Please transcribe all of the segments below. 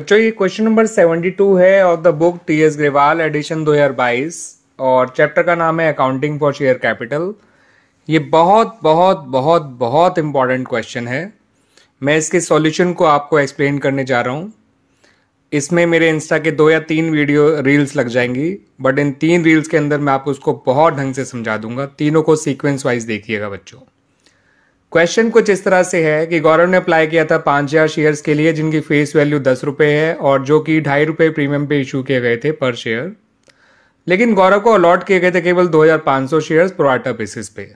बच्चों ये question number 72 है of the book T S Grewal edition 2022 और चैप्टर का नाम है अकाउंटिंग फॉर शेयर कैपिटल ये बहुत बहुत बहुत बहुत इंपॉर्टेंट क्वेश्चन है मैं इसके सॉल्यूशन को आपको एक्सप्लेन करने जा रहा हूँ इसमें मेरे इंस्टा के दो या तीन वीडियो रील्स लग जाएंगी बट इन तीन रील्स के अंदर मैं आपको उसको बहुत ढंग से समझा दूंगा तीनों को सीक्वेंस वाइज देखिएगा बच्चों क्वेश्चन कुछ इस तरह से है कि गौरव ने अप्लाई किया था पाँच हजार शेयर्स के लिए जिनकी फेस वैल्यू दस रुपये है और जो कि ढाई रुपये प्रीमियम पे इशू किए गए थे पर शेयर लेकिन गौरव को अलॉट किए गए थे केवल दो हजार पांच सौ शेयर्स प्रोटा बेसिस पे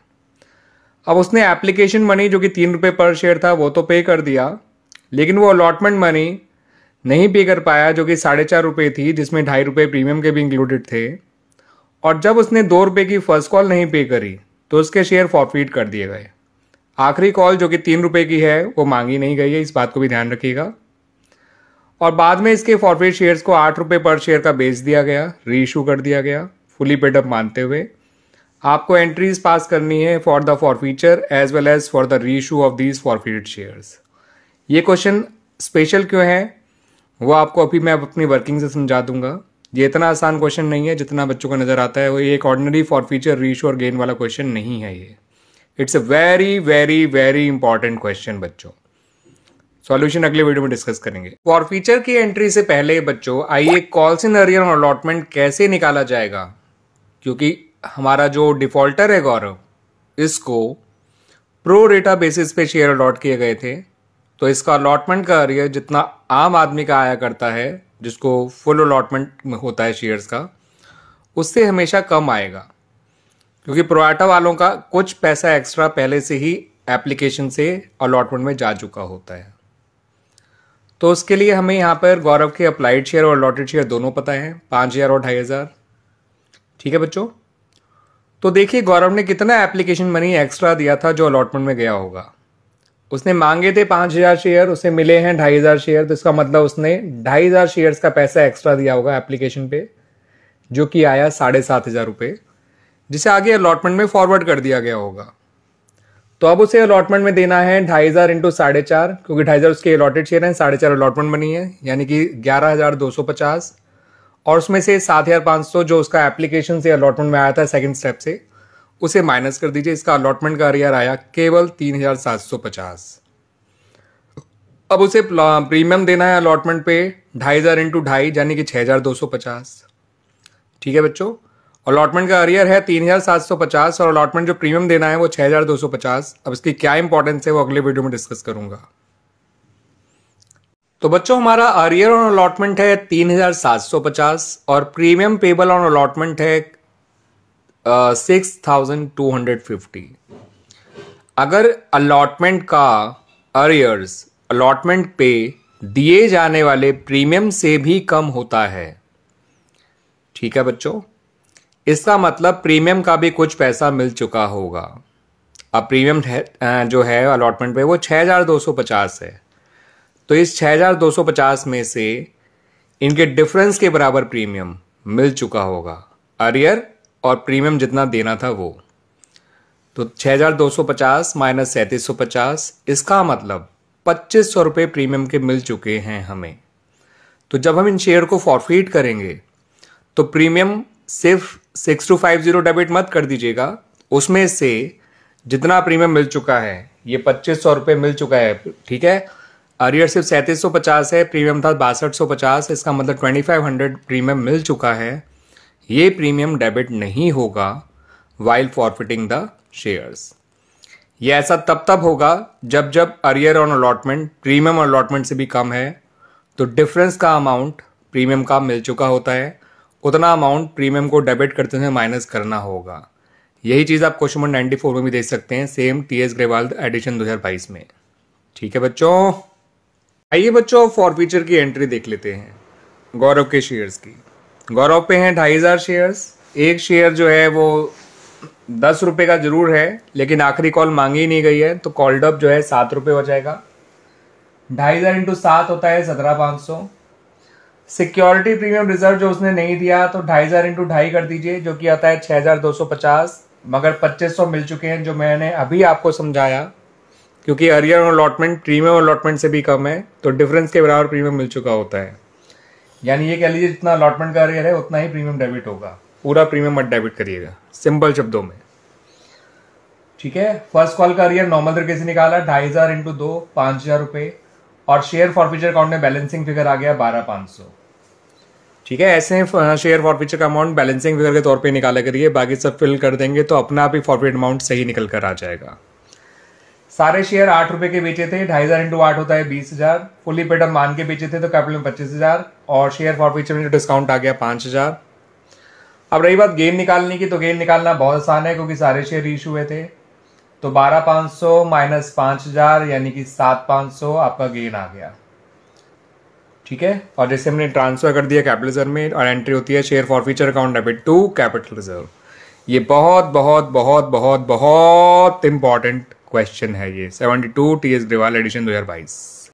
अब उसने एप्लीकेशन मनी जो कि तीन रुपये पर शेयर था वो तो पे कर दिया लेकिन वो अलॉटमेंट मनी नहीं पे कर पाया जो कि साढ़े चार रुपये थी जिसमें ढाई रुपये प्रीमियम के भी इंक्लूडेड थे और जब उसने दो रुपये की फर्स्ट कॉल नहीं पे करी तो उसके शेयर फॉरफिट कर दिए गए आखिरी कॉल जो कि तीन रुपये की है वो मांगी नहीं गई है इस बात को भी ध्यान रखिएगा और बाद में इसके फॉरफिट शेयर्स को आठ रुपये पर शेयर का बेच दिया गया रीइशू कर दिया गया फुली पेडअप मानते हुए आपको एंट्रीज पास करनी है for the forfeiture as well as for the reissue of these forfeited shares ये क्वेश्चन स्पेशल क्यों है वो आपको अभी मैं अपनी वर्किंग से समझा दूंगा ये इतना आसान क्वेश्चन नहीं है जितना बच्चों को नज़र आता है वो एक ऑर्डनरी री रीशू और गेन वाला क्वेश्चन नहीं है ये it's a very very very important question बच्चों सॉल्यूशन अगले वीडियो में डिस्कस करेंगे फॉर फीचर की एंट्री से पहले बच्चों आइए कॉल्स इन अरियर अलॉटमेंट कैसे निकाला जाएगा क्योंकि हमारा जो डिफॉल्टर है गौरव इसको प्रो रेटा बेसिस पे शेयर अलॉट किए गए थे तो इसका अलॉटमेंट का अरियर जितना आम आदमी का आया करता है जिसको फुल अलॉटमेंट होता है शेयर्स का उससे हमेशा कम आएगा क्योंकि प्रोवाटा वालों का कुछ पैसा एक्स्ट्रा पहले से ही एप्लीकेशन से अलॉटमेंट में जा चुका होता है तो उसके लिए हमें यहाँ पर गौरव के अप्लाइड शेयर और अलॉटेड शेयर दोनों पता है पाँच हज़ार और ढाई हज़ार ठीक है बच्चों तो देखिए गौरव ने कितना एप्लीकेशन मनी एक्स्ट्रा दिया था जो अलॉटमेंट में गया होगा उसने मांगे थे पाँच हज़ार शेयर उसे मिले हैं ढाई हज़ार शेयर तो इसका मतलब उसने ढाई हज़ार शेयर्स का पैसा एक्स्ट्रा दिया होगा एप्लीकेशन पे जो कि आया साढ़े सात हज़ार रुपये जिसे आगे अलॉटमेंट में फॉरवर्ड कर दिया गया होगा तो अब उसे अलॉटमेंट में देना है ढाई हज़ार इंटू साढ़े चार क्योंकि ढाई हज़ार उसके अलॉटेड शेयर हैं साढ़े चार अलॉटमेंट बनी है यानी कि ग्यारह हज़ार दो सौ पचास और उसमें से सात हज़ार पाँच सौ जो उसका एप्लीकेशन से अलॉटमेंट में आया था सेकंड स्टेप से उसे माइनस कर दीजिए इसका अलॉटमेंट का अरियर आया केवल तीन हज़ार सात सौ पचास अब उसे प्रीमियम देना है अलॉटमेंट पे ढाई हज़ार इंटू ढाई यानी कि छः हज़ार दो सौ पचास ठीक है बच्चों अलॉटमेंट का अरियर है तीन हज़ार सात सौ पचास और अलॉटमेंट जो प्रीमियम देना है वो छह हज़ार दो सौ पचास अब इसकी क्या इंपॉर्टेंस है वो अगले वीडियो में डिस्कस करूंगा तो बच्चों हमारा अरियर ऑन अलॉटमेंट है तीन हजार सात सौ पचास और प्रीमियम पेबल ऑन अलॉटमेंट है six thousand two hundred fifty अगर अलॉटमेंट का अरियर्स अलॉटमेंट पे दिए जाने वाले प्रीमियम से भी कम होता है ठीक है बच्चों इसका मतलब प्रीमियम का भी कुछ पैसा मिल चुका होगा अब प्रीमियम जो है अलॉटमेंट पे वो 6250 है तो इस 6250 में से इनके डिफरेंस के बराबर प्रीमियम मिल चुका होगा अरियर और प्रीमियम जितना देना था वो तो 6250 माइनस सैंतीस इसका मतलब पच्चीस सौ रुपये प्रीमियम के मिल चुके हैं हमें तो जब हम इन शेयर को फॉरफिट करेंगे तो प्रीमियम सिर्फ six two five zero debit मत कर दीजिएगा उसमें से जितना प्रीमियम मिल चुका है ये पच्चीस सौ रुपये मिल चुका है ठीक है अरियर सिर्फ सैंतीस सौ पचास है प्रीमियम था बासठ सौ पचास इसका मतलब ट्वेंटी फाइव हंड्रेड प्रीमियम मिल चुका है ये प्रीमियम डेबिट नहीं होगा वाइल फॉरफिटिंग द शेयर्स ये ऐसा तब तब होगा जब जब अरियर ऑन अलॉटमेंट प्रीमियम और अलॉटमेंट से भी कम है तो डिफरेंस का अमाउंट प्रीमियम का मिल चुका होता है उतना अमाउंट प्रीमियम को डेबिट करते हुए माइनस करना होगा यही चीज़ आप क्वेश्चन नंबर नाइन्टी फोर में भी देख सकते हैं same T S Grewal edition बाईस में ठीक है बच्चों आइए बच्चों फॉर फ्यूचर की एंट्री देख लेते हैं गौरव के शेयर्स की गौरव पे हैं ढाई हज़ार शेयर्स एक शेयर जो है वो दस रुपये का जरूर है लेकिन आखिरी कॉल मांगी नहीं गई है तो कॉल्ड अप जो है सात रुपये हो जाएगा ढाई हज़ार इंटू सात होता है सत्रह पाँच सौ सिक्योरिटी प्रीमियम रिजर्व जो उसने नहीं दिया तो ढाई हजार इंटू ढाई कर दीजिए जो कि आता है छह हजार दो सौ पचास मगर पच्चीस सौ मिल चुके हैं जो मैंने अभी आपको समझाया क्योंकि अरियर अलॉटमेंट प्रीमियम अलॉटमेंट से भी कम है तो डिफरेंस के बराबर प्रीमियम मिल चुका होता है यानी ये कह लीजिए जितना अलॉटमेंट का अरियर है उतना ही प्रीमियम डेबिट होगा पूरा प्रीमियम मत डेबिट करिएगा सिंपल शब्दों में ठीक है फर्स्ट कॉल का अरियर नॉर्मल तरीके से निकाला ढाई हजार इंटू दो पांच हजार रुपए और शेयर फॉरफिचर अकाउंट में बैलेंसिंग फिगर आ गया बारह पांच सौ ठीक है ऐसे शेयर फॉरफिचर का अमाउंट बैलेंसिंग फिगर के तौर पर निकाला करिए बाकी सब फिल कर देंगे तो अपना आप ही फॉरफिट अमाउंट सही निकल कर आ जाएगा सारे शेयर आठ रुपए के बेचे थे ढाई हजार इंटू आठ होता है बीस हजार फुली पेड अप मान के बेचे थे तो कैपिटल में पच्चीस हजार और शेयर फॉरफिचर में जो डिस्काउंट आ गया पांच हजार अब रही बात गेन निकालने की तो गेन निकालना बहुत आसान है क्योंकि सारे शेयर इशू हुए थे तो बारह पांच सौ माइनस पांच हजार यानी कि सात पांच सौ आपका गेन आ गया ठीक है और जैसे हमने ट्रांसफर कर दिया कैपिटल रिजर्व में और एंट्री होती है share forfeiture account debit to capital reserve ये बहुत बहुत बहुत बहुत बहुत इंपॉर्टेंट क्वेश्चन है ये seventy two T S Grewal edition दो हज़ार बाईस